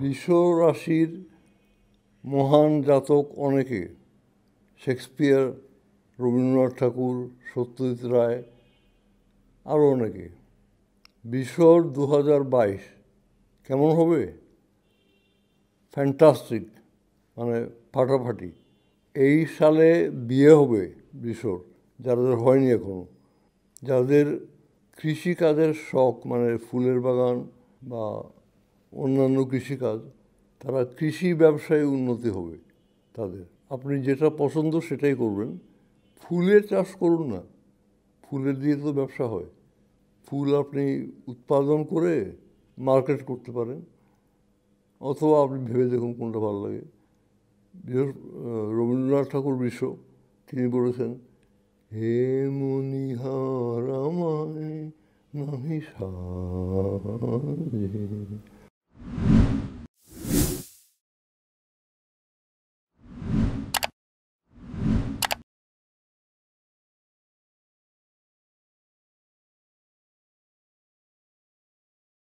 বৃষ রাশির মহান জাতক অনেকে শেক্সপিয়ার রবীন্দ্রনাথ ঠাকুর সত্যজিৎ রায় আরও অনেকে বিশর দু হাজার বাইশ কেমন হবে ফ্যান্টাস্টিক মানে ফাটাফাটি এই সালে বিয়ে হবে বিশর যাদের হয়নি এখনও যাদের কৃষিকাজের শখ মানে ফুলের বাগান বা অন্যান্য কৃষিকাজ তারা কৃষি ব্যবসায় উন্নতি হবে তাদের আপনি যেটা পছন্দ সেটাই করবেন ফুলের চাষ করুন না ফুলের দিয়ে তো ব্যবসা হয় ফুল আপনি উৎপাদন করে মার্কেট করতে পারেন অথবা আপনি ভেবে দেখুন কোনটা ভালো লাগে রবীন্দ্রনাথ ঠাকুর বিশ্ব তিনি বলেছেন হে মনিহার আমায় সাজে